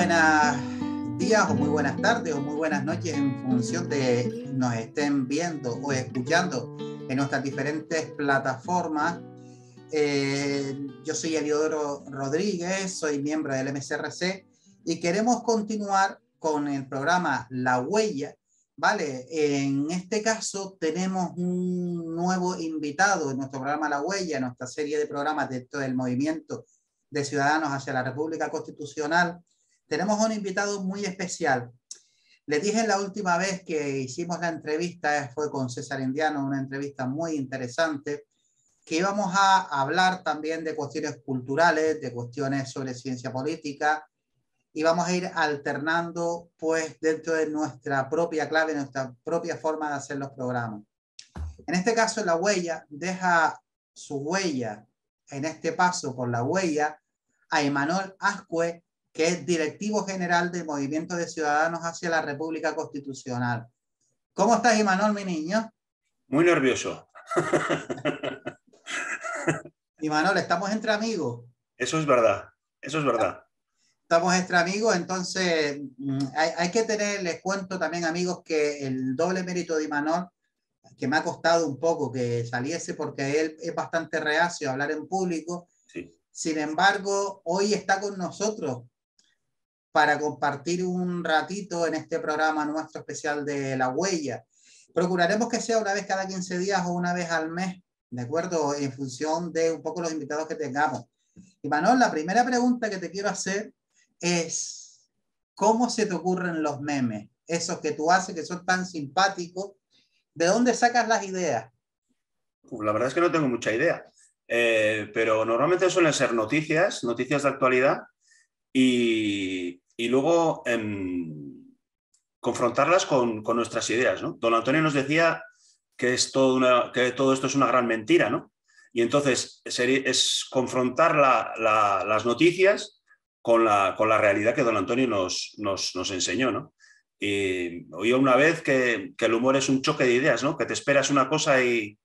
buenas días o muy buenas tardes o muy buenas noches en función de nos estén viendo o escuchando en nuestras diferentes plataformas. Eh, yo soy Eliodoro Rodríguez, soy miembro del MCRC y queremos continuar con el programa La Huella, ¿vale? En este caso tenemos un nuevo invitado en nuestro programa La Huella, en nuestra serie de programas dentro del movimiento de Ciudadanos hacia la República Constitucional, tenemos un invitado muy especial. Les dije la última vez que hicimos la entrevista, fue con César Indiano, una entrevista muy interesante, que íbamos a hablar también de cuestiones culturales, de cuestiones sobre ciencia política, y vamos a ir alternando pues dentro de nuestra propia clave, nuestra propia forma de hacer los programas. En este caso, la huella deja su huella en este paso por la huella a Emanuel Ascue, que es directivo general del Movimiento de Ciudadanos hacia la República Constitucional. ¿Cómo estás, Imanol, mi niño? Muy nervioso. Imanol, estamos entre amigos. Eso es verdad, eso es verdad. Estamos entre amigos, entonces mm, hay, que tener, les cuento también, amigos, que el doble mérito de Imanol, que me ha costado un poco que saliese porque él es bastante reacio a hablar en público. Sin embargo, hoy está con nosotros para compartir un ratito en este programa nuestro especial de la huella. Procuraremos que sea una vez cada 15 días o una vez al mes, ¿de acuerdo? En función de un poco los invitados que tengamos. Y Manuel, la primera pregunta que te quiero hacer es, ¿cómo se te ocurren los memes? Esos que tú haces, que son tan simpáticos. ¿De dónde sacas las ideas? Pues la verdad es que no tengo mucha idea, eh, pero normalmente suelen ser noticias, noticias de actualidad y, luego em, confrontarlas con, nuestras ideas. Don Antonio nos decía que, es todo que todo esto es una gran mentira, ¿no? Y entonces es confrontar las noticias con la, realidad que don Antonio nos, enseñó, Y oí una vez que, el humor es un choque de ideas, Que te esperas una cosa y,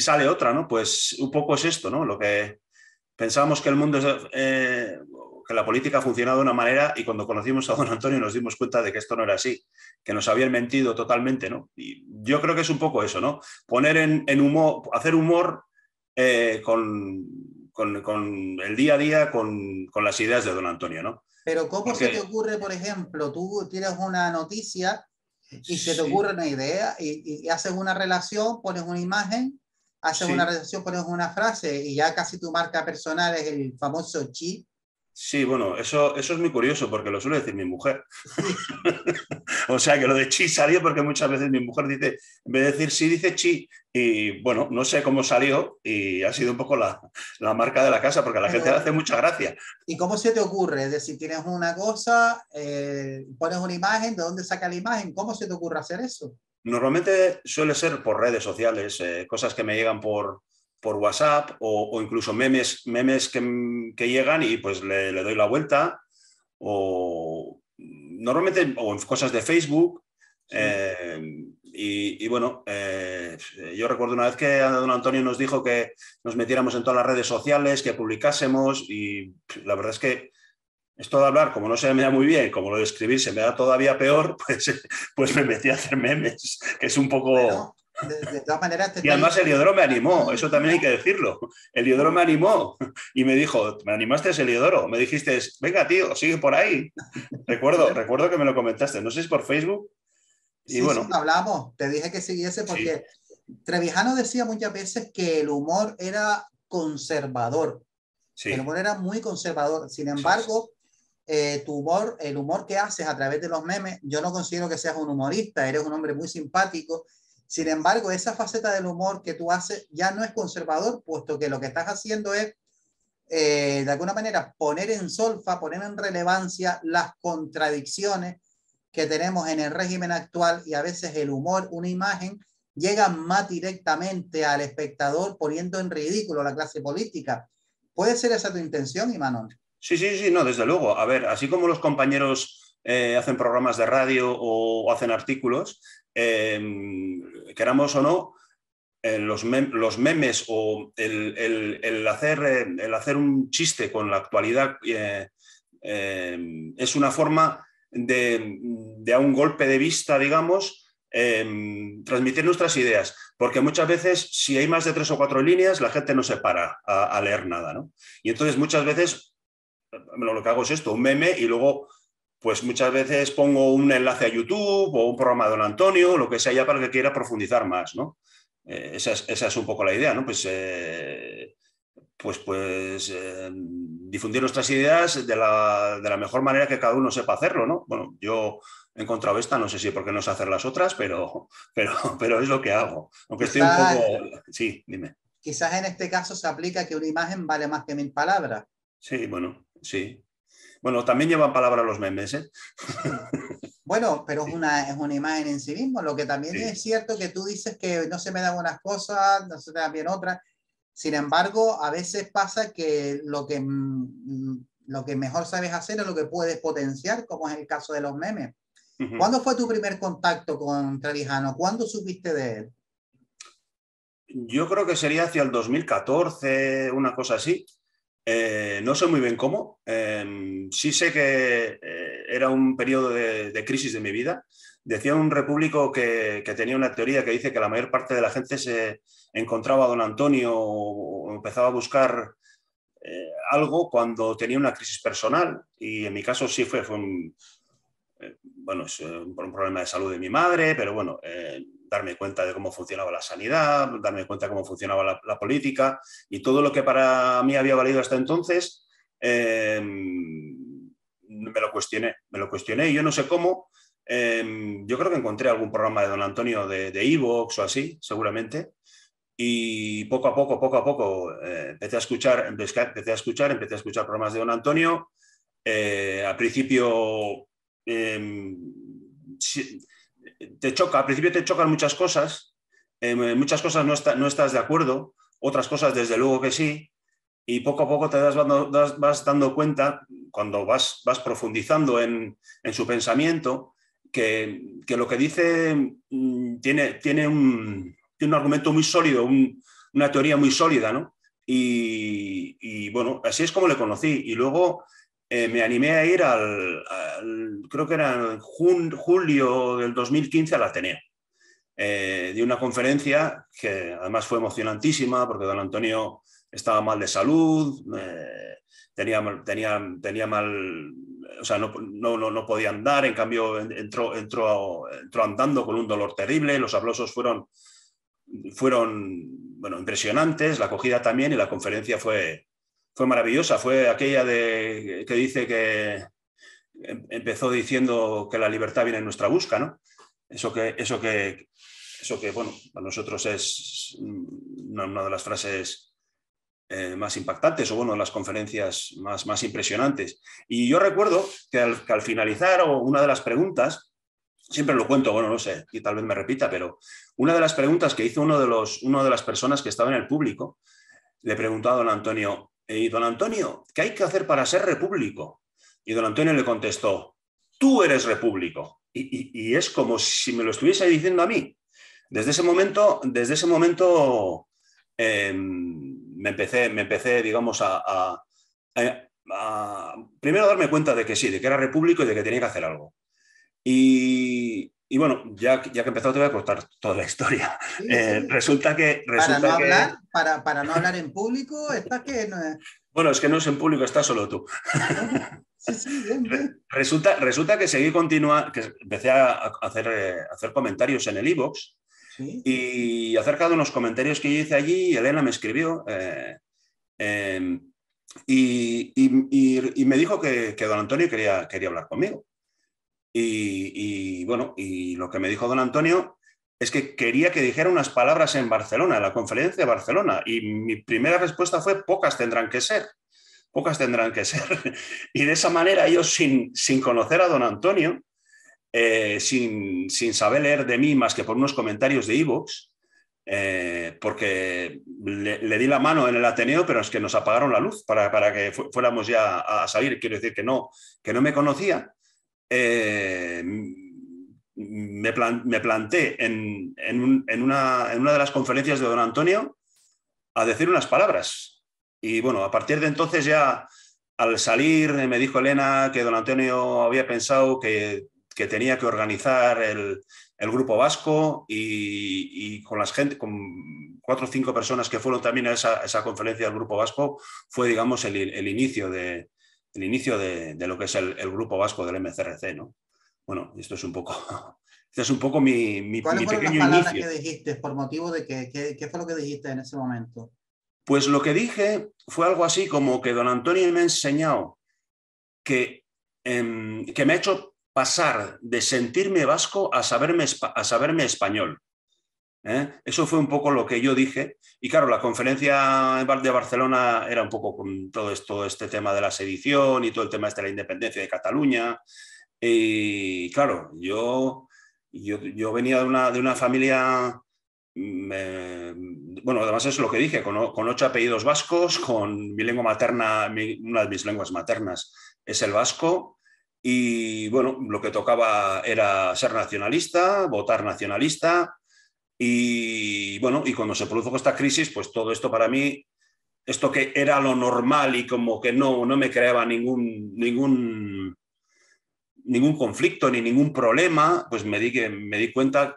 sale otra, ¿no? Pues un poco es esto, ¿no? Lo que pensábamos que el mundo es, eh, que la política ha funcionado de una manera y cuando conocimos a don Antonio nos dimos cuenta de que esto no era así, que nos habían mentido totalmente, ¿no? Y yo creo que es un poco eso, ¿no? Poner en, humor, hacer humor eh, con, con, el día a día, con, con, las ideas de don Antonio, ¿no? Pero ¿cómo se te ocurre, por ejemplo, tú tienes una noticia y se te ocurre una idea y, haces una relación, pones una imagen, haces una relación, pones una frase y ya casi tu marca personal es el famoso chi, Sí, bueno, eso, eso es muy curioso porque lo suele decir mi mujer. o sea que lo de chi salió porque muchas veces mi mujer dice, en vez de decir sí, dice chi. Y bueno, no sé cómo salió y ha sido un poco la, marca de la casa porque a la gente le hace mucha gracia. ¿Y cómo se te ocurre? Es decir, tienes una cosa, eh, pones una imagen, ¿de dónde saca la imagen? ¿Cómo se te ocurre hacer eso? Normalmente suele ser por redes sociales, eh, cosas que me llegan por, por WhatsApp o, incluso memes, memes que, llegan y pues le, doy la vuelta o normalmente o en cosas de Facebook. Eh, y, bueno, eh, yo recuerdo una vez que don Antonio nos dijo que nos metiéramos en todas las redes sociales, que publicásemos y la verdad es que esto de hablar, como no se me da muy bien, como lo de escribir se me da todavía peor, pues, pues me metí a hacer memes, que es un poco... De, todas maneras, y además Heliodoro me animó, eso también hay que decirlo. Heliodoro me animó y me dijo, me animaste Heliodoro, me dijiste, venga tío, sigue por ahí. Recuerdo, recuerdo que me lo comentaste, no sé si por Facebook. Y bueno. hablamos, te dije que siguiese porque Trevijano decía muchas veces que el humor era conservador. El humor era muy conservador. Sin embargo, eh, tu humor, el humor que haces a través de los memes, yo no considero que seas un humorista, eres un hombre muy simpático sin embargo, esa faceta del humor que tú haces ya no es conservador, puesto que lo que estás haciendo es, eh, de alguna manera, poner en solfa, poner en relevancia las contradicciones que tenemos en el régimen actual y a veces el humor, una imagen, llega más directamente al espectador poniendo en ridículo a la clase política. ¿Puede ser esa tu intención, Imanol? Sí, sí, sí, no, desde luego. A ver, así como los compañeros eh, hacen programas de radio o, hacen artículos, em, queramos o no, los, los, memes o el, hacer, eh, el, hacer, un chiste con la actualidad eh, em, es una forma de, de, a un golpe de vista, digamos, em, transmitir nuestras ideas. Porque muchas veces, si hay más de tres o cuatro líneas, la gente no se para a, leer nada. Y entonces, muchas veces, lo que hago es esto, un meme y luego pues muchas veces pongo un enlace a YouTube o un programa de don Antonio, lo que sea ya para que quiera profundizar más, ¿no? Eh, esa, es, un poco la idea, ¿no? Pues, eh, pues, pues eh, difundir nuestras ideas de la, mejor manera que cada uno sepa hacerlo, ¿no? Bueno, yo he encontrado esta, no sé si por qué no sé hacer las otras, pero, pero, pero es lo que hago. Aunque estoy un poco... Sí, dime. Quizás en este caso se aplica que una imagen vale más que mil palabras. Sí, bueno, sí, bueno, también llevan palabra los memes, ¿eh? Bueno, pero es una, una imagen en sí mismo. Lo que también es cierto que tú dices que no se me dan unas cosas, no se me dan bien otras. Sin embargo, a veces pasa que lo que, mm, mm, lo que mejor sabes hacer es lo que puedes potenciar, como es el caso de los memes. ¿Cuándo fue tu primer contacto con Trevijano? ¿Cuándo supiste de él? Yo creo que sería hacia el 2014, una cosa así. Eh, no sé muy bien cómo. Em, sí sé que eh, era un periodo de, crisis de mi vida. Decía un repúblico que, tenía una teoría que dice que la mayor parte de la gente se encontraba a don Antonio o, empezaba a buscar eh, algo cuando tenía una crisis personal. Y en mi caso sí fue, fue bueno, un, problema de salud de mi madre, pero bueno, darme cuenta de cómo funcionaba la sanidad, darme cuenta de cómo funcionaba la, política y todo lo que para mí había valido hasta entonces, em, me lo cuestioné, me lo cuestioné y yo no sé cómo. Em, yo creo que encontré algún programa de don Antonio de Evox o así, seguramente. Y poco a poco, poco a poco, eh, empecé, a escuchar, empecé, a escuchar, empecé a escuchar programas de don Antonio. Eh, al principio, em, te choca, al principio te chocan muchas cosas, eh, muchas cosas no, no estás de acuerdo, otras cosas desde luego que sí, y poco a poco te das, vas dando cuenta, cuando vas, vas profundizando en, su pensamiento, que, que, lo que dice mm, tiene, tiene, un, tiene un argumento muy sólido, una teoría muy sólida, ¿no? Y, y, bueno, así es como le conocí. Y luego eh, me animé a ir al, creo que era en julio del 2015 al Ateneo. Eh, de una conferencia que además fue emocionantísima porque don Antonio estaba mal de salud, eh, tenía, tenía mal, o sea, no, podía andar, en cambio entró, entró, entró andando con un dolor terrible, los aplausos fueron, fueron bueno, impresionantes, la acogida también y la conferencia fue, fue maravillosa, fue aquella de, que dice que em-, empezó diciendo que la libertad viene en nuestra busca, ¿no? Eso que, eso que, eso que bueno, para nosotros es una, de las frases eh, más impactantes o, bueno, las conferencias más, más impresionantes. Y yo recuerdo que al, finalizar, o una de las preguntas, siempre lo cuento, bueno, no sé, y tal vez me repita, pero una de las preguntas que hizo uno de los, una de las personas que estaba en el público, le preguntó a don Antonio, eh, y don Antonio, ¿qué hay que hacer para ser repúblico? Y don Antonio le contestó, tú eres repúblico. Y, es como si me lo estuviese diciendo a mí. Desde ese momento, desde ese momento em, me, empecé, me empecé, digamos, a, a, a, primero darme cuenta de que sí, de que era repúblico y de que tenía que hacer algo. Y, y bueno, ya, ya que he empezado te voy a contar toda la historia. Eh, resulta que... para, no Hablar, para, no hablar en público, está que... Bueno, es que no es en público, está solo tú. Resulta, resulta que seguí continuando, que empecé a hacer, eh, hacer comentarios en el e-box y acerca de unos comentarios que yo hice allí, Elena me escribió eh, em, y, me dijo que, que, don Antonio quería, quería hablar conmigo. Y, bueno, y lo que me dijo don Antonio es que quería que dijera unas palabras en Barcelona, en la conferencia de Barcelona. Y mi primera respuesta fue, pocas tendrán que ser, pocas tendrán que ser. Y de esa manera yo, sin, conocer a don Antonio, eh, sin, saber leer de mí más que por unos comentarios de Evox, eh, porque le, di la mano en el Ateneo, pero es que nos apagaron la luz para, que fuéramos ya a salir. Quiero decir que no, que no me conocía. Eh, me, planté en, una, de las conferencias de don Antonio a decir unas palabras. Y bueno, a partir de entonces ya al salir me dijo Elena que don Antonio había pensado que, tenía que organizar el, grupo vasco y, con las gente, con cuatro o cinco personas que fueron también a esa, conferencia del grupo vasco, fue, digamos, el inicio de, el inicio de, lo que es el, grupo vasco del MCRC, ¿no? Bueno, esto es un poco, es un poco mi, mi, pequeño que dijiste? ¿Por motivo de que, qué fue lo que dijiste en ese momento? Pues lo que dije fue algo así como que don Antonio me ha enseñado que, em, que me ha hecho pasar de sentirme vasco a saberme, a saberme español. ¿eh? Eso fue un poco lo que yo dije. Y claro, la conferencia de Barcelona era un poco con todo, esto, este tema de la sedición y todo el tema este de la independencia de Cataluña. Y claro, yo, yo, venía de una, de una familia, mm, eh, bueno, además es lo que dije, con, ocho apellidos vascos, con mi lengua materna, una de mis lenguas maternas es el vasco, y bueno, lo que tocaba era ser nacionalista, votar nacionalista, y bueno, y cuando se produjo esta crisis, pues todo esto para mí, esto que era lo normal y como que no, no me creaba ningún, ningún, ningún conflicto ni ningún problema, pues me di, me di cuenta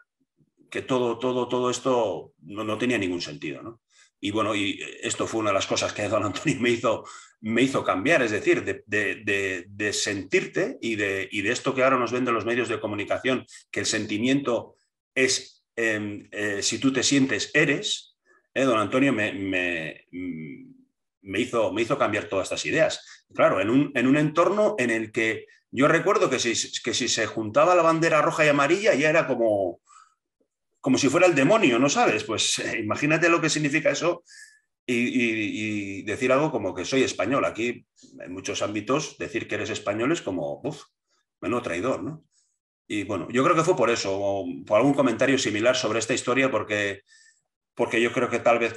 que todo, todo, todo esto no, tenía ningún sentido. Y bueno, y esto fue una de las cosas que don Antonio me hizo, me hizo cambiar, es decir, de, sentirte y de, y de esto que ahora nos venden los medios de comunicación, que el sentimiento es Em, eh, si tú te sientes, eres, eh, don Antonio me, hizo, me hizo cambiar todas estas ideas. Claro, en un, entorno en el que yo recuerdo que si, se juntaba la bandera roja y amarilla ya era como, como si fuera el demonio, ¿no sabes? Pues imagínate lo que significa eso y, decir algo como que soy español. Aquí, en muchos ámbitos, decir que eres español es como, uff, Menos traidor, ¿no? Y bueno, yo creo que fue por eso, o por algún comentario similar sobre esta historia, porque, porque yo creo que tal vez,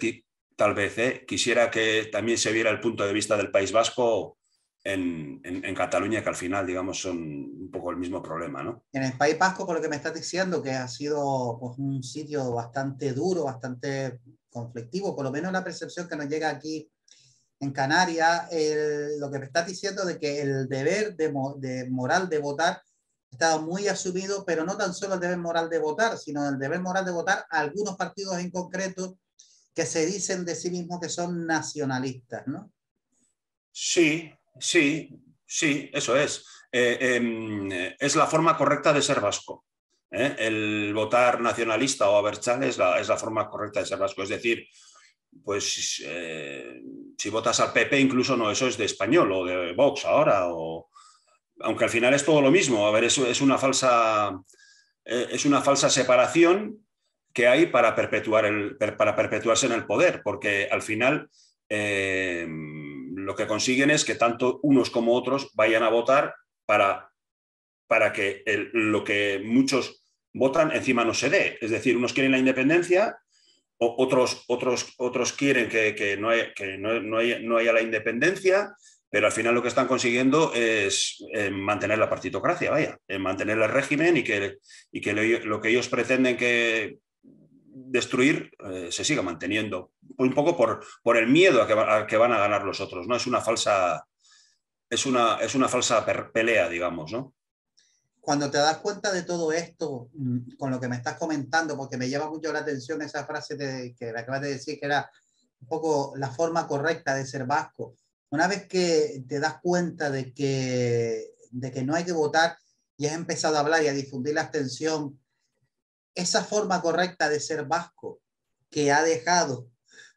tal vez eh, quisiera que también se viera el punto de vista del País Vasco en, en, Cataluña, que al final, digamos, son un poco el mismo problema, ¿no? En el País Vasco, por lo que me estás diciendo, que ha sido pues, un sitio bastante duro, bastante conflictivo, por lo menos la percepción que nos llega aquí en Canarias, lo que me estás diciendo de que el deber de, de moral de votar estado muy asumido, pero no tan solo el deber moral de votar, sino el deber moral de votar a algunos partidos en concreto que se dicen de sí mismos que son nacionalistas, ¿no? Sí, sí, sí, eso es. Eh, em, es la forma correcta de ser vasco. ¿eh? El votar nacionalista o a es la, es la forma correcta de ser vasco. Es decir, pues eh, si votas al PP, incluso no, eso es de español o de Vox ahora, o, aunque al final es todo lo mismo. A ver, es, es una, falsa, eh, es una falsa separación que hay para, perpetuar para perpetuarse en el poder, porque al final eh, lo que consiguen es que tanto unos como otros vayan a votar para, para que lo que muchos votan encima no se dé. Es decir, unos quieren la independencia otros, otros, otros quieren que, no, no, haya, la independencia pero al final lo que están consiguiendo es eh, mantener la partitocracia, vaya, eh, mantener el régimen y que, que lo que ellos pretenden que destruir eh, se siga manteniendo, un poco por, por el miedo a que, van a ganar los otros, ¿no? Es una falsa, es una, es una falsa pelea, digamos, ¿no? Cuando te das cuenta de todo esto, mm, con lo que me estás comentando, porque me llama mucho la atención esa frase de, que acabas de decir, que era un poco la forma correcta de ser vasco una vez que te das cuenta de que, de que no hay que votar y has empezado a hablar y a difundir la abstención, esa forma correcta de ser vasco que ha dejado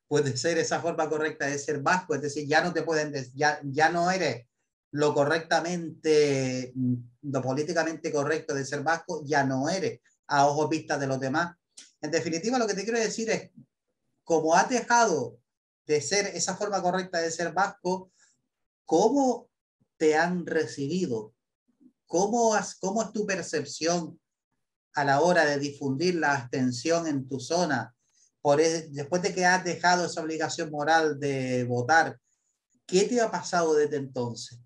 puede ser esa forma correcta de ser vasco, es decir, ya no te pueden, ya, no eres lo correctamente, mm, lo políticamente correcto de ser vasco, ya no eres a ojos vistas de los demás. En definitiva, lo que te quiero decir es, como ha dejado de ser esa forma correcta de ser vasco, ¿cómo te han recibido? ¿Cómo, has, ¿Cómo es tu percepción a la hora de difundir la abstención en tu zona? Por después de que has dejado esa obligación moral de votar, ¿qué te ha pasado desde entonces?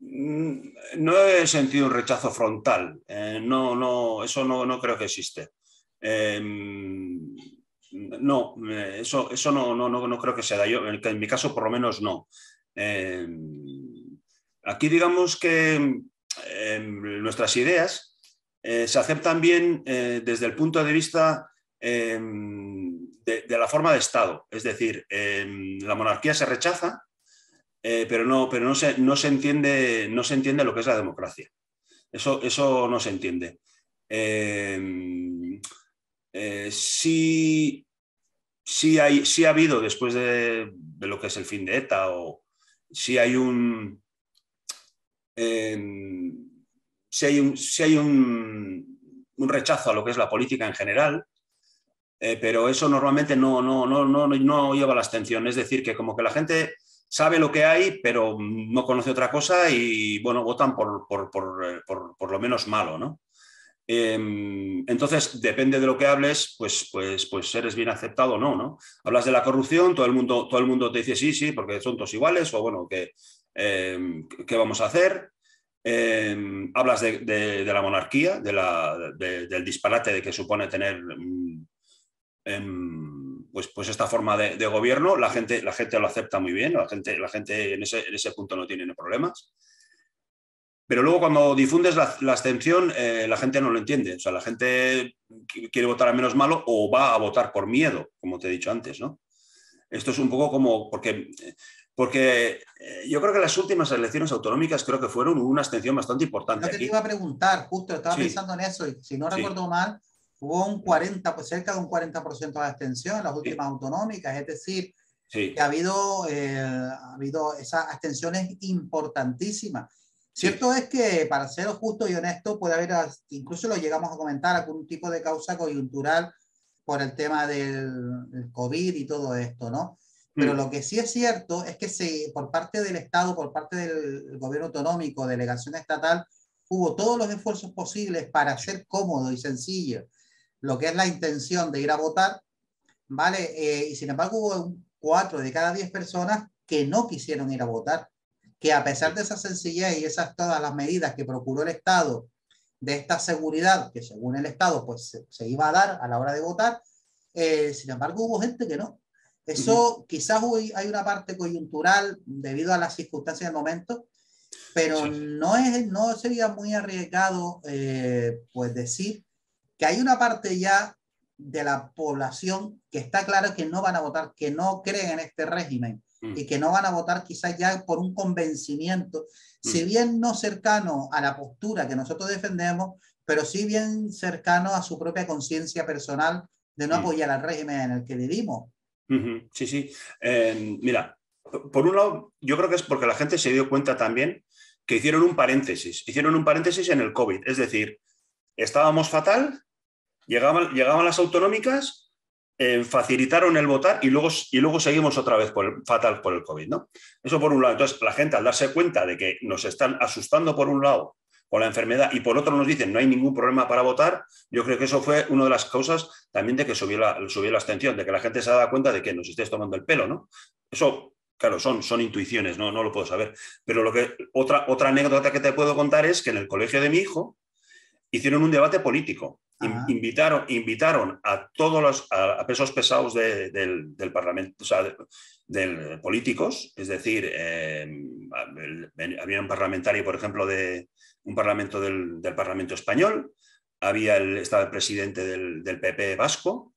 Mm, no he sentido un rechazo frontal, eh, no, no, eso no, no creo que existe. Eh, no, eh, eso, eso no, no, no, creo que sea. Yo, en mi caso, por lo menos, no. Eh, aquí digamos que em, nuestras ideas eh, se aceptan bien desde el punto de vista em, de, la forma de Estado. Es decir, em, la monarquía se rechaza, pero, no, pero no, se, no, se entiende, no se entiende lo que es la democracia. Eso, eso no se entiende. Eh, si sí, hay, ha habido, después de, lo que es el fin de ETA, o si hay un... hay, un, rechazo a lo que es la política en general, eh, pero eso normalmente no, no, no, no, no lleva la abstención. Es decir, que como que la gente sabe lo que hay, pero no conoce otra cosa y, bueno, votan por, por eh, lo menos malo, ¿no? Em, entonces, depende de lo que hables, pues, pues, pues eres bien aceptado o no, ¿no? Hablas de la corrupción, todo el mundo, todo el mundo te dice sí, sí, porque son todos iguales, o bueno, em, ¿qué, ¿qué vamos a hacer? Em, hablas de, la monarquía, del disparate de que supone tener mm, pues, pues esta forma de, gobierno, la gente, la gente lo acepta muy bien, la gente, la gente en, ese, en ese punto no tiene problemas pero luego cuando difundes la, abstención, eh, la gente no lo entiende. O sea, la gente quiere votar al menos malo o va a votar por miedo, como te he dicho antes, ¿no? Esto es un poco como, porque, porque eh, yo creo que las últimas elecciones autonómicas creo que fueron una abstención bastante importante. Yo te iba a preguntar, justo estaba pensando en eso, y si no recuerdo mal, hubo un 40, pues cerca de un 40% de abstención en las últimas autonómicas, es decir, que ha habido, eh, ha habido esas abstenciones importantísimas. Cierto es que, para ser justo y honesto, puede haber, incluso lo llegamos a comentar, algún tipo de causa coyuntural por el tema del, COVID y todo esto, ¿no? Pero mm. lo que sí es cierto es que se, por parte del Estado, por parte del gobierno autonómico, delegación estatal, hubo todos los esfuerzos posibles para hacer cómodo y sencillo lo que es la intención de ir a votar, ¿vale? Eh, y sin embargo hubo cuatro de cada diez personas que no quisieron ir a votar que a pesar de esa sencillez y esas todas las medidas que procuró el Estado de esta seguridad que según el Estado pues se, iba a dar a la hora de votar, eh, sin embargo hubo gente que no. Eso quizás hoy hay una parte coyuntural debido a las circunstancias del momento, pero no, es, no sería muy arriesgado eh, pues decir que hay una parte ya de la población que está claro que no van a votar, que no creen en este régimen Mm. y que no van a votar quizás ya por un convencimiento, mm. si bien no cercano a la postura que nosotros defendemos, pero sí bien cercano a su propia conciencia personal de no mm. apoyar al régimen en el que vivimos. Sí, sí. Em, mira, por un lado, yo creo que es porque la gente se dio cuenta también que hicieron un paréntesis, hicieron un paréntesis en el COVID, es decir, estábamos fatal, llegaban, llegaban las autonómicas eh, facilitaron el votar y luego, y luego seguimos otra vez fatal por el COVID. ¿no? Eso por un lado. Entonces, la gente al darse cuenta de que nos están asustando por un lado con la enfermedad y por otro nos dicen no hay ningún problema para votar, yo creo que eso fue una de las causas también de que subió la, subió la abstención, de que la gente se dado cuenta de que nos estés tomando el pelo. ¿no? Eso claro, son, son intuiciones, ¿no? no, lo puedo saber. Pero lo que, otra, otra anécdota que te puedo contar es que en el colegio de mi hijo hicieron un debate político invitaron, invitaron a todos los a, pesos pesados del, Parlamento, o sea, de, eh, políticos, es decir, em, había un parlamentario, por ejemplo, de un parlamento del, Parlamento español, había el, estaba el presidente del, PP vasco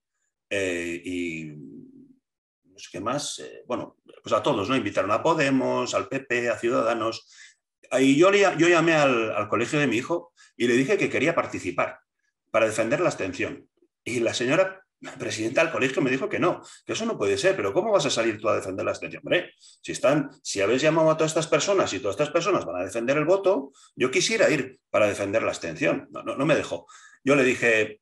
eh, y no sé qué más, eh, bueno, pues a todos, ¿no? Invitaron a Podemos, al PP, a Ciudadanos. Y yo, yo llamé al colegio de mi hijo y le dije que quería participar para defender la abstención. Y la señora presidenta del colegio me dijo que no, que eso no puede ser, pero ¿cómo vas a salir tú a defender la abstención? Hombre, si, están, si habéis llamado a todas estas personas y todas estas personas van a defender el voto, yo quisiera ir para defender la abstención. No, no, me dejó. Yo le dije,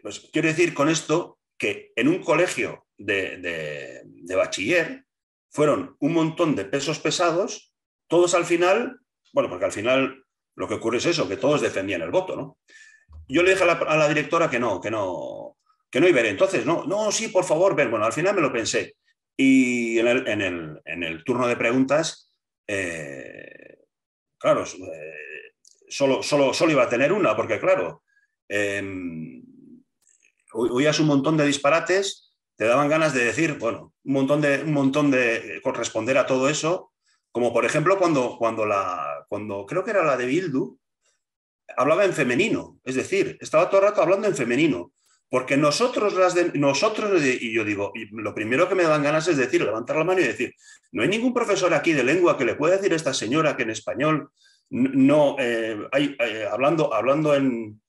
pues quiero decir con esto que en un colegio de, de, de bachiller fueron un montón de pesos pesados, todos al final, bueno, porque al final lo que ocurre es eso, que todos defendían el voto, ¿no? yo le dije a la, directora que no, que no, que no iba a ver. Entonces, no, no, sí, por favor, ver. Bueno, al final me lo pensé. Y en el, turno de preguntas, eh, claro, eh, solo, solo, solo iba a tener una, porque claro, em, oías un montón de disparates, te daban ganas de decir, bueno, un montón de, un montón de eh, corresponder a todo eso, como por ejemplo cuando, cuando, la, cuando creo que era la de Bildu, hablaba en femenino, es decir, estaba todo el rato hablando en femenino, porque nosotros, las de, nosotros, y yo digo, lo primero que me dan ganas es decir, levantar la mano y decir, no hay ningún profesor aquí de lengua que le pueda decir a esta señora que en español, no, eh, hay, eh, hablando, hablando en,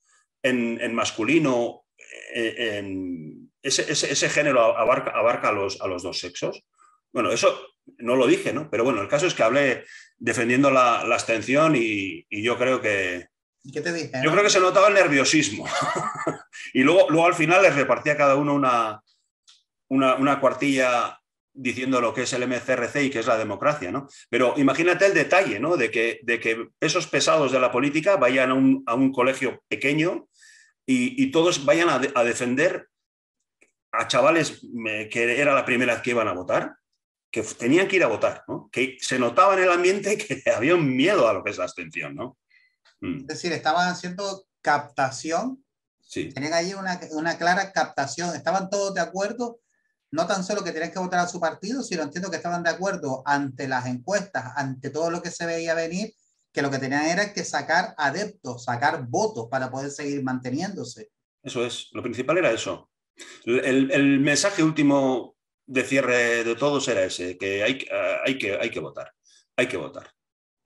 masculino, eh, ese, género abarca, abarca a, los, a los dos sexos. Bueno, eso no lo dije, ¿no? Pero bueno, el caso es que hablé defendiendo la, abstención y yo creo que, yo creo que se notaba el nerviosismo. y luego, luego al final les repartía a cada uno una, una, cuartilla diciendo lo que es el MCRC y que es la democracia, Pero imagínate el detalle, De que, de que esos pesados de la política vayan a un, colegio pequeño y, todos vayan a, defender a chavales que era la primera vez que iban a votar, que tenían que ir a votar, Que se notaba en el ambiente que había un miedo a lo que es la abstención, ¿no? Mm. Es decir, estaban haciendo captación. Tenían ahí una, clara captación. Estaban todos de acuerdo no tan solo que tenían que votar a su partido, sino entiendo que estaban de acuerdo ante las encuestas, ante todo lo que se veía venir, que lo que tenían era que sacar adeptos, sacar votos para poder seguir manteniéndose. Eso es, lo principal era eso. El, el mensaje último de cierre de todos era ese, que hay, ah, hay, que, hay que votar, hay que votar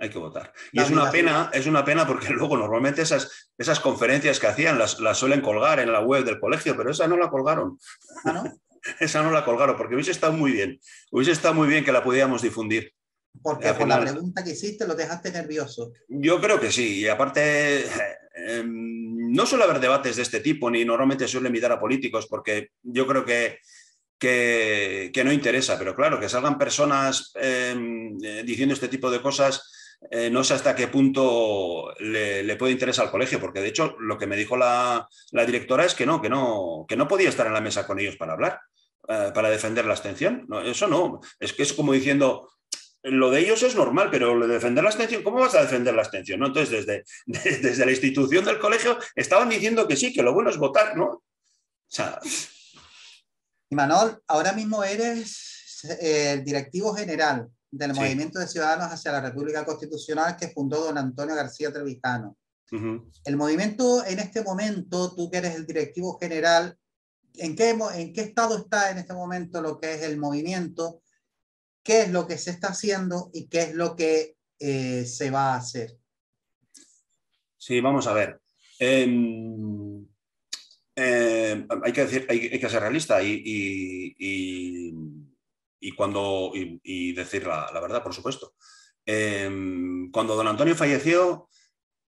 hay que votar. Y es una pena, es una pena porque luego normalmente esas, esas conferencias que hacían las, suelen colgar en la web del colegio, pero esa no la colgaron. Ah, esa no la colgaron porque hubiese estado muy bien. Hubiese estado muy bien que la pudiéramos difundir. Porque por la pregunta que hiciste lo dejaste nervioso. Yo creo que sí. Y aparte, eh, em, no suele haber debates de este tipo, ni normalmente suele invitar a políticos, porque yo creo que, que, no interesa. Pero claro, que salgan personas em, eh, diciendo este tipo de cosas eh, no sé hasta qué punto le, puede interesar al colegio, porque de hecho lo que me dijo la, directora es que no, que no, que no podía estar en la mesa con ellos para hablar, eh, para defender la abstención. eso no, es que es como diciendo, lo de ellos es normal, pero lo defender la abstención, ¿cómo vas a defender la abstención? Entonces, desde, desde la institución del colegio estaban diciendo que sí, que lo bueno es votar, ¿no? O sea... Manol, ahora mismo eres eh, el directivo general del movimiento de ciudadanos hacia la República Constitucional que fundó don Antonio García Trevijano. El movimiento en este momento, tú que eres el directivo general, ¿en qué, ¿en qué estado está en este momento lo que es el movimiento? ¿Qué es lo que se está haciendo y qué es lo que eh, se va a hacer? Sí, vamos a ver. Em, em, hay, que decir, hay, que ser realista y y, cuando, y, decir la, verdad, por supuesto. Em, cuando don Antonio falleció,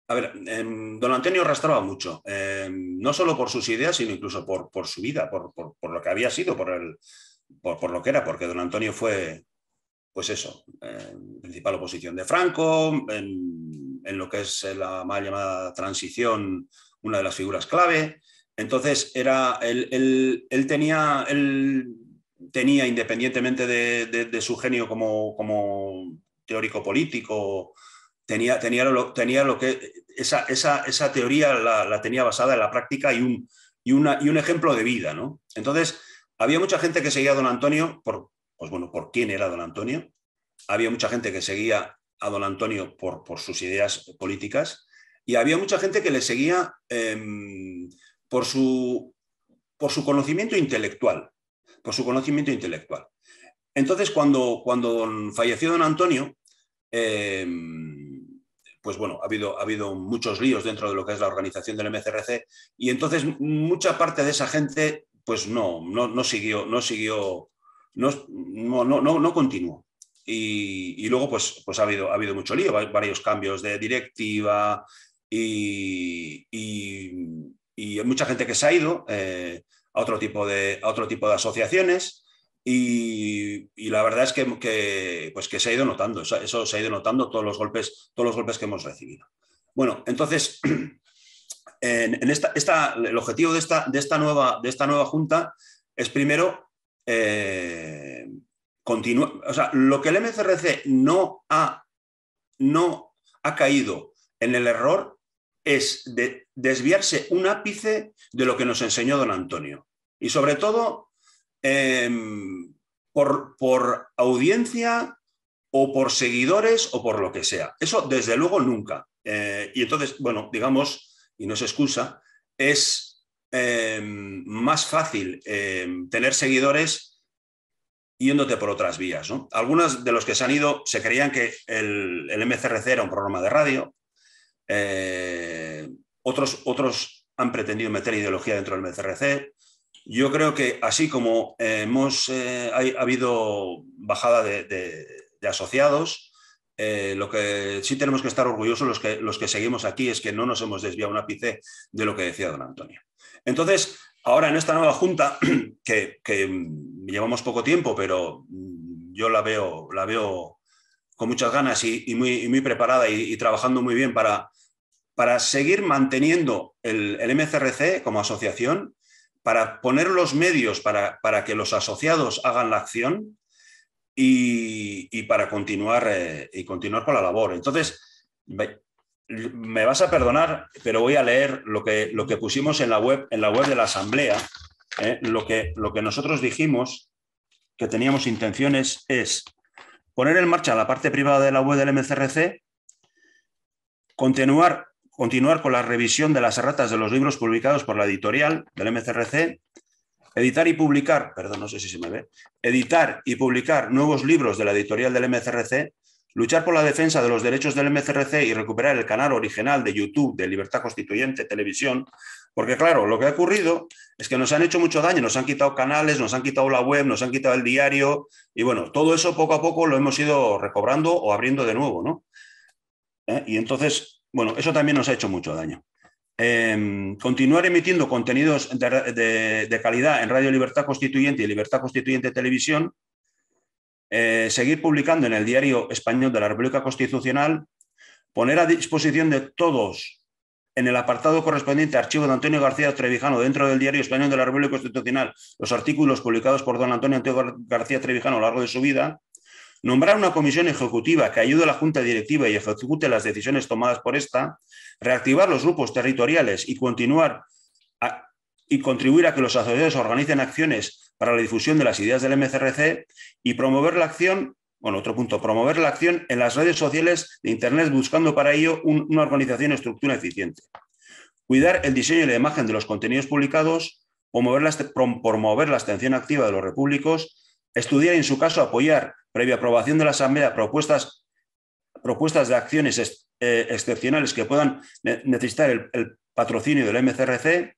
a ver, em, don Antonio arrastraba mucho, em, no solo por sus ideas, sino incluso por, por su vida, por, lo que había sido, por, el, por, lo que era, porque don Antonio fue, pues eso, principal oposición de Franco, en, lo que es la mal llamada transición, una de las figuras clave. Entonces, era, él, tenía, el tenía, independientemente de, su genio como, teórico político, tenía, tenía, lo, tenía lo que esa, teoría la, tenía basada en la práctica y un, y, una, y un ejemplo de vida. ¿no? Entonces, había mucha gente que seguía a don Antonio por, pues bueno, por quién era don Antonio. Había mucha gente que seguía a don Antonio por, por sus ideas políticas y había mucha gente que le seguía em, por, su, por su conocimiento intelectual por su conocimiento intelectual. Entonces, cuando, cuando falleció don Antonio, eh, pues bueno, ha habido, ha habido muchos líos dentro de lo que es la organización del MCRC y entonces mucha parte de esa gente pues no, no, no siguió, no siguió, no, no, no, no continuó. Y, luego pues, pues ha, habido, ha habido mucho lío, varios cambios de directiva y, y, y mucha gente que se ha ido. Eh, a otro tipo de, otro tipo de asociaciones. Y, la verdad es que, pues que se ha ido notando, eso, se ha ido notando todos los golpes, todos los golpes que hemos recibido. Bueno, entonces, en, esta, esta, el objetivo de esta, de, esta nueva, de esta nueva junta es primero eh, continuar. O sea, lo que el MCRC no ha, no ha caído en el error es desviarse un ápice de lo que nos enseñó don Antonio. Y sobre todo, em, por, audiencia o por seguidores o por lo que sea. Eso, desde luego, nunca. Eh, y entonces, bueno, digamos, y no se excusa, es em, más fácil em, tener seguidores yéndote por otras vías. ¿no? Algunas de los que se han ido se creían que el, el, MCRC era un programa de radio, eh, otros, otros han pretendido meter ideología dentro del MCRC. Yo creo que así como eh, hemos, eh, ha habido bajada de, asociados, lo que sí tenemos que estar orgullosos los que, los que seguimos aquí es que no nos hemos desviado un ápice de lo que decía don Antonio. Entonces, ahora en esta nueva junta, que, que mm, llevamos poco tiempo, pero mm, yo la veo, la veo con muchas ganas y, muy, muy, preparada y, trabajando muy bien para, para seguir manteniendo el, MCRC como asociación, para poner los medios para, que los asociados hagan la acción y, para continuar, eh, y continuar con la labor. Entonces, me vas a perdonar, pero voy a leer lo que, lo que pusimos en la, web, en la web de la Asamblea. Eh, lo, que, lo que nosotros dijimos que teníamos intenciones es poner en marcha la parte privada de la web del MCRC, continuar, continuar con la revisión de las erratas de los libros publicados por la editorial del MCRC, editar y publicar, perdón, no sé si se me ve, editar y publicar nuevos libros de la editorial del MCRC, luchar por la defensa de los derechos del MCRC y recuperar el canal original de YouTube de Libertad Constituyente Televisión porque claro, lo que ha ocurrido es que nos han hecho mucho daño, nos han quitado canales, nos han quitado la web, nos han quitado el diario y bueno, todo eso poco a poco lo hemos ido recobrando o abriendo de nuevo, ¿no? ¿Eh? Y entonces, bueno, eso también nos ha hecho mucho daño. Em, continuar emitiendo contenidos de, calidad en Radio Libertad Constituyente y Libertad Constituyente Televisión, eh, seguir publicando en el diario español de la República Constitucional, poner a disposición de todos en el apartado correspondiente archivo de Antonio García Trevijano dentro del Diario Español de la República Constitucional, los artículos publicados por don Antonio García Trevijano a lo largo de su vida, nombrar una comisión ejecutiva que ayude a la Junta Directiva y ejecute las decisiones tomadas por esta, reactivar los grupos territoriales y continuar y contribuir a que los asociados organicen acciones para la difusión de las ideas del MCRC y promover la acción bueno, otro punto, promover la acción en las redes sociales de Internet buscando para ello una organización y estructura eficiente. Cuidar el diseño y la imagen de los contenidos publicados, promover la, extensión activa de los repúblicos, estudiar en su caso apoyar, previa aprobación de la Asamblea, propuestas, propuestas de acciones eh, excepcionales que puedan necesitar el patrocinio del MCRC,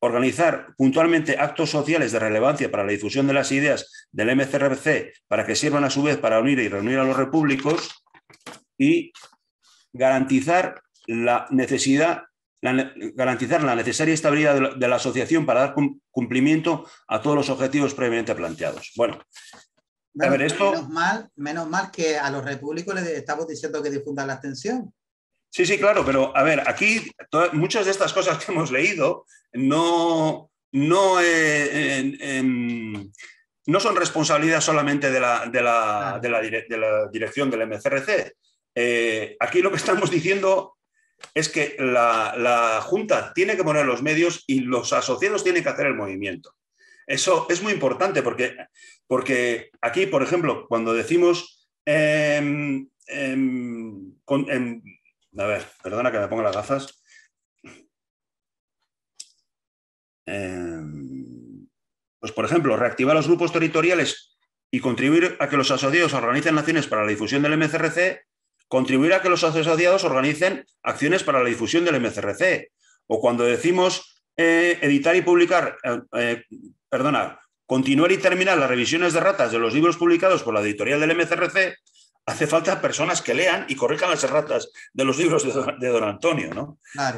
organizar puntualmente actos sociales de relevancia para la difusión de las ideas del MCRC, para que sirvan a su vez para unir y reunir a los repúblicos, y garantizar la necesidad garantizar la necesaria estabilidad de la, asociación para dar cumplimiento a todos los objetivos previamente planteados. Bueno, a ver, esto... Menos mal, que a los repúblicos les estamos diciendo que difundan la extensión. Sí, sí, claro, pero a ver, aquí muchas de estas cosas que hemos leído no, no, eh, no son responsabilidad solamente de la, dirección del MCRC. Eh, aquí lo que estamos diciendo es que la, Junta tiene que poner los medios y los asociados tienen que hacer el movimiento. Eso es muy importante porque, porque aquí, por ejemplo, cuando decimos em, em, em, a ver, perdona que me ponga las gafas. Em, pues, por ejemplo, reactivar los grupos territoriales y contribuir a que los asociados organicen acciones para la difusión del MCRC, contribuir a que los asociados organicen acciones para la difusión del MCRC. O cuando decimos eh, editar y publicar, eh, eh, perdona, continuar y terminar las revisiones de ratas de los libros publicados por la editorial del MCRC, hace falta personas que lean y corrijan las erratas de los libros de don, Antonio,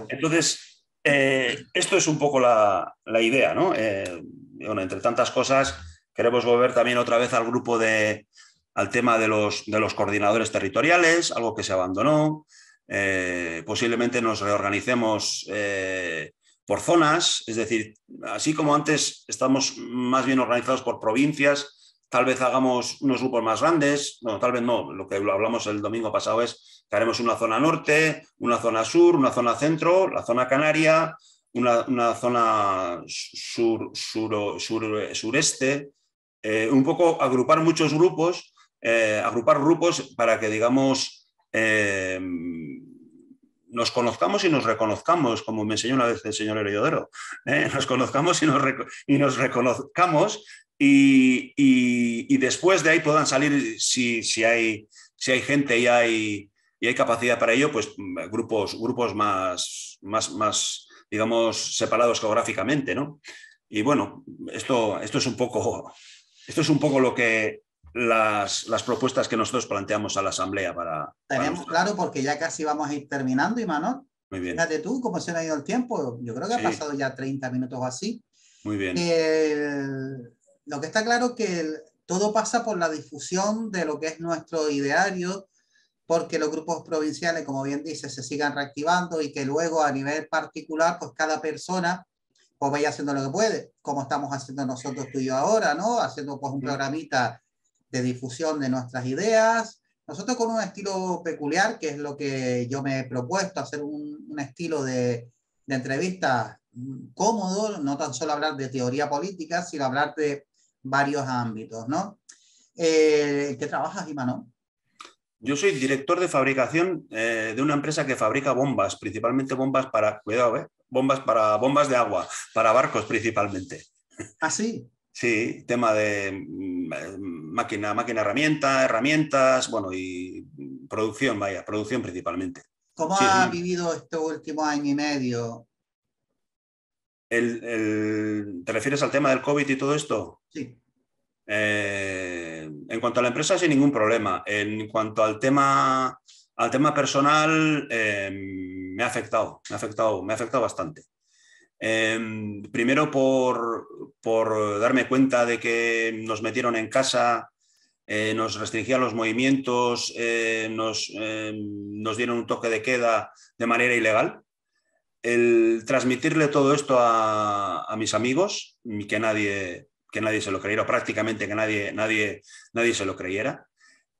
Entonces, eh, esto es un poco la, idea, ¿no? Eh, entre tantas cosas, queremos volver también otra vez al grupo de, al tema de los, de los coordinadores territoriales, algo que se abandonó. Eh, posiblemente nos reorganicemos por zonas, es decir, así como antes estamos más bien organizados por provincias, Tal vez hagamos unos grupos más grandes, no, tal vez no, lo que hablamos el domingo pasado es que haremos una zona norte, una zona sur, una zona centro, la zona canaria, una, zona sur, sureste, eh, un poco agrupar muchos grupos, eh, agrupar grupos para que, digamos, em, nos conozcamos y nos reconozcamos, como me enseñó una vez el señor Heredero, ¿eh? nos conozcamos y y nos reconozcamos y, después de ahí puedan salir, si, hay, si hay gente y hay, hay capacidad para ello, pues mm, grupos, grupos más, más, digamos, separados geográficamente, ¿no? Y bueno, esto, esto, es, un poco, esto es un poco lo que las, propuestas que nosotros planteamos a la Asamblea para... Tenemos claro porque ya casi vamos a ir terminando, Imanol. Muy bien. Fíjate tú cómo se ha ido el tiempo. Yo creo que ha pasado ya 30 minutos o así. Muy bien. Eh, lo que está claro es que todo pasa por la difusión de lo que es nuestro ideario, porque los grupos provinciales, como bien dice, se sigan reactivando y que luego a nivel particular, pues cada persona pues vaya haciendo lo que puede, como estamos haciendo nosotros tú y yo ahora, ¿no? Haciendo pues un programita de difusión de nuestras ideas, nosotros con un estilo peculiar, que es lo que yo me he propuesto, hacer un, estilo de, de entrevista cómodo, no tan solo hablar de teoría política, sino hablar de varios ámbitos, ¿no? Eh, ¿Qué trabajas, Imanol? Yo soy director de fabricación eh, de una empresa que fabrica bombas, principalmente bombas para, cuidado, ¿eh? bombas para bombas de agua, para barcos principalmente. ¿Ah, sí? Sí, tema de mm, máquina, máquina herramientas, herramientas, bueno, y producción, vaya, producción principalmente. ¿Cómo ha vivido este último año y medio el, ¿Te refieres al tema del COVID y todo esto? Sí. Eh, en cuanto a la empresa, sin ningún problema. En cuanto al tema, al tema personal, eh, me ha afectado, me ha afectado, me ha afectado bastante. Em, primero por, darme cuenta de que nos metieron en casa, eh, nos restringían los movimientos, nos, em, nos dieron un toque de queda de manera ilegal el transmitirle todo esto a, mis amigos, que nadie, que nadie se lo creyera, prácticamente que nadie, nadie, nadie se lo creyera,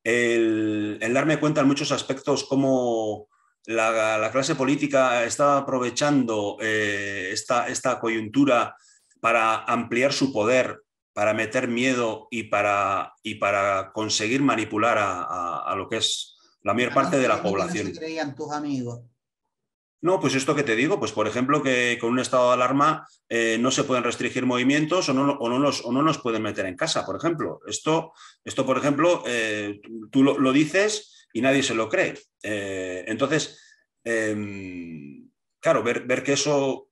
el, darme cuenta en muchos aspectos cómo la, clase política estaba aprovechando eh, esta, esta coyuntura para ampliar su poder, para meter miedo y para, y para conseguir manipular a, lo que es la mayor parte de la población. creían tus amigos no, pues esto que te digo, pues por ejemplo que con un estado de alarma eh, no se pueden restringir movimientos o no, nos, pueden meter en casa, por ejemplo. Esto, esto por ejemplo, eh, tú lo, dices y nadie se lo cree. Eh, entonces, em, claro, ver, que eso,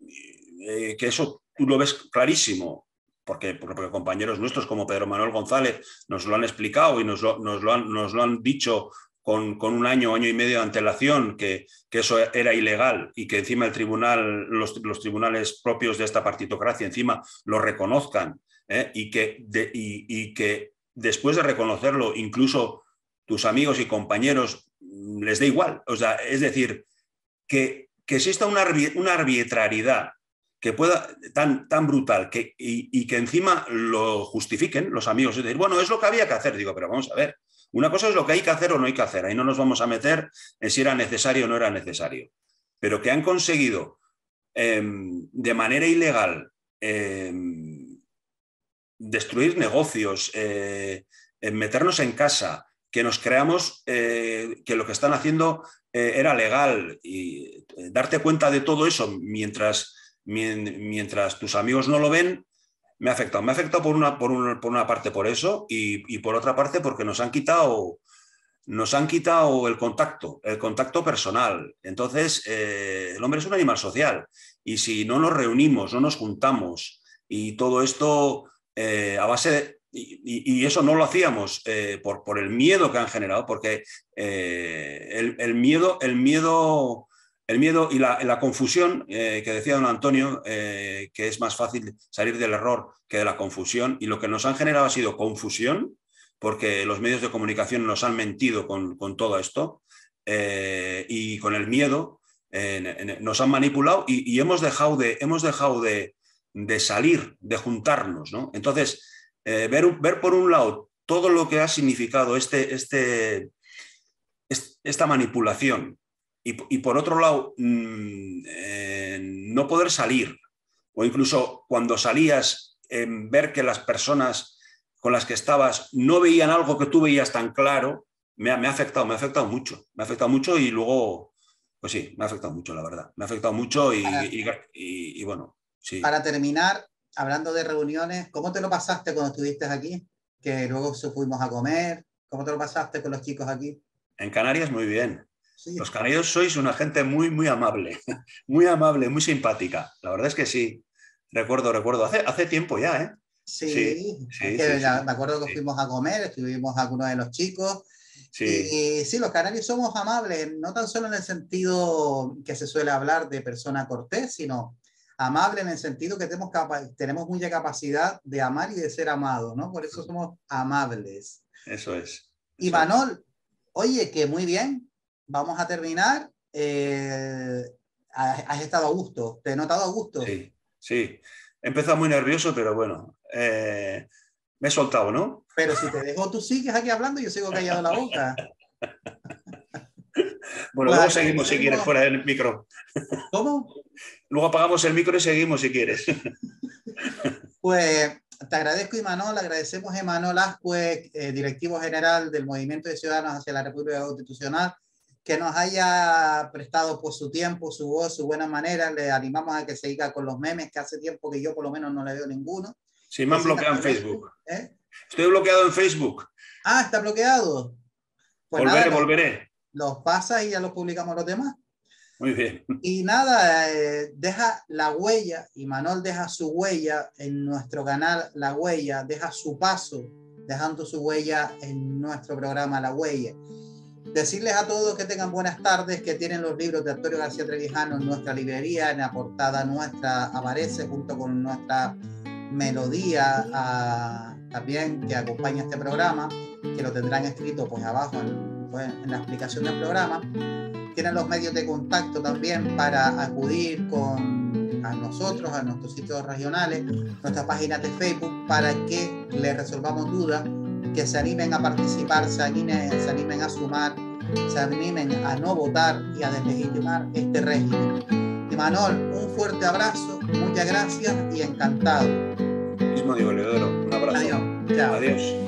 que eso tú lo ves clarísimo porque, compañeros nuestros como Pedro Manuel González nos lo han explicado y nos lo, nos lo, han, nos lo han, dicho con, un año, año y medio de antelación, que, eso era ilegal y que encima el tribunal, los, tribunales propios de esta partitocracia encima lo reconozcan ¿eh? y, que y, que después de reconocerlo incluso tus amigos y compañeros mm, les dé igual. O sea, es decir, que, exista una, arbitrariedad que pueda tan, tan brutal y, que encima lo justifiquen los amigos es decir, bueno, es lo que había que hacer. Digo, pero vamos a ver, una cosa es lo que hay que hacer o no hay que hacer. Ahí no nos vamos a meter en si era necesario o no era necesario. Pero que han conseguido em, de manera ilegal em, destruir negocios, eh, meternos en casa, que nos creamos eh, que lo que están haciendo eh, era legal y darte cuenta de todo eso mientras, mientras tus amigos no lo ven, me ha afectado. Me ha afectado por una, por parte por eso y, por otra parte porque nos han quitado, nos han quitado el contacto, el contacto personal. Entonces, eh, el hombre es un animal social y si no nos reunimos, no nos juntamos y todo esto eh, a base de... Y, eso no lo hacíamos eh, por, el miedo que han generado, porque el, el, miedo, el miedo el miedo y la, confusión, eh, que decía don Antonio, eh, que es más fácil salir del error que de la confusión, y lo que nos han generado ha sido confusión, porque los medios de comunicación nos han mentido con, todo esto, eh, y con el miedo nos han manipulado y, hemos dejado de, hemos dejado salir, de juntarnos. Entonces, ver, ver por un lado todo lo que ha significado este, este, esta manipulación y, por otro lado, mm, eh, no poder salir, o incluso cuando salías, ver que las personas con las que estabas no veían algo que tú veías tan claro, me ha, afectado, me ha afectado mucho, me ha afectado mucho y luego, pues sí, me ha afectado mucho, la verdad, me ha afectado mucho y, y bueno, sí. Para terminar, hablando de reuniones, ¿cómo te lo pasaste cuando estuviste aquí? Que luego se fuimos a comer, ¿cómo te lo pasaste con los chicos aquí? En Canarias muy bien, los canarios sois una gente muy, muy amable, muy amable, muy simpática. La verdad es que sí. Recuerdo, recuerdo. Hace, hace tiempo ya, ¿eh? Sí, sí, me acuerdo que fuimos a comer, estuvimos algunos de los chicos. Sí. Y sí, los canarios somos amables, no tan solo en el sentido que se suele hablar de persona cortés, sino amable en el sentido que tenemos, tenemos mucha capacidad de amar y de ser amado, ¿no? Por eso somos amables. Eso es. y Manol, oye, que muy bien, vamos a terminar. Eh, has, estado a gusto, te he notado a gusto. Sí, sí. He muy nervioso, pero bueno, eh, me he soltado, ¿no? Pero si te dejo, tú sigues aquí hablando y yo sigo callado la boca. Bueno, seguimos si quieres, fuera del micro. ¿Cómo? Luego apagamos el micro y seguimos si quieres. Pues te agradezco, Imanol, agradecemos a Emanuel Ascue, eh, directivo general del Movimiento de Ciudadanos hacia la República Constitucional, que nos haya prestado por pues, su tiempo, su voz, su buena manera. Le animamos a que se siga con los memes, que hace tiempo que yo por lo menos no le veo ninguno. Sí, me han bloqueado en Facebook. ¿eh? Estoy bloqueado en Facebook. Ah, está bloqueado. Pues volveré, volveré. Los pasas y ya los publicamos los demás. Muy bien. Y nada, eh, deja la huella, y Manuel deja su huella en nuestro canal La Huella, deja su paso, dejando su huella en nuestro programa La Huella. Decirles a todos que tengan buenas tardes, que tienen los libros de Antonio García Trevijano en nuestra librería, en la portada nuestra aparece junto con nuestra melodía ah, también que acompaña este programa, que lo tendrán escrito pues abajo pues, en, la explicación del programa. Tienen los medios de contacto también para acudir con a nosotros, a nuestros sitios regionales, nuestras páginas de Facebook, para que les resolvamos dudas que se animen a participar, se animen, se animen a sumar, se animen a no votar y a deslegitimar este régimen. Manol, un fuerte abrazo, muchas gracias y encantado. Mismo digo, Leodoro, un abrazo. Adiós.